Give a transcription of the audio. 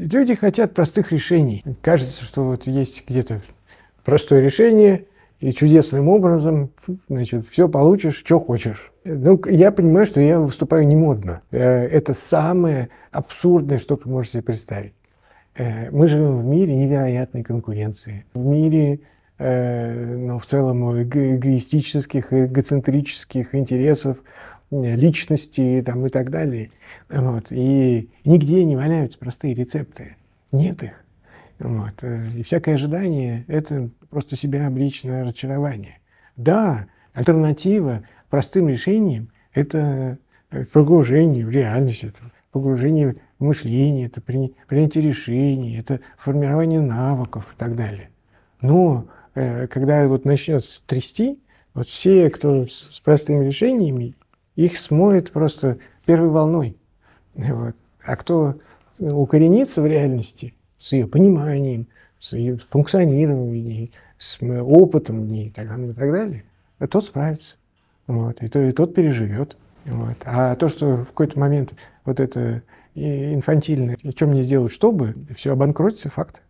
Люди хотят простых решений. Кажется, что вот есть где-то простое решение, и чудесным образом, значит, все получишь, что хочешь. Ну, я понимаю, что я выступаю не модно. Э, это самое абсурдное, что вы можете представить. Э, мы живем в мире невероятной конкуренции, в мире, э, ну, в целом, эго эгоистических, эгоцентрических интересов, Э, личности там, и так далее. Вот. И нигде не валяются простые рецепты. Нет их. Вот. Э, и всякое ожидание — это просто себя обречь на разочарование. Да, альтернатива простым решениям — это э, погружение в реальность, это погружение в мышление, это принятие решений, это формирование навыков и так далее. Но когда вот начнет трясти, вот все, кто с простыми решениями их смоет просто первой волной. Вот. А кто укоренится в реальности с ее пониманием, с ее функционированием, с опытом в ней и так далее, и так далее тот справится. Вот, и, то, и тот переживет. Вот. А то, что в какой-то момент вот это инфантильное, что мне сделать, чтобы, все обанкротится, факт.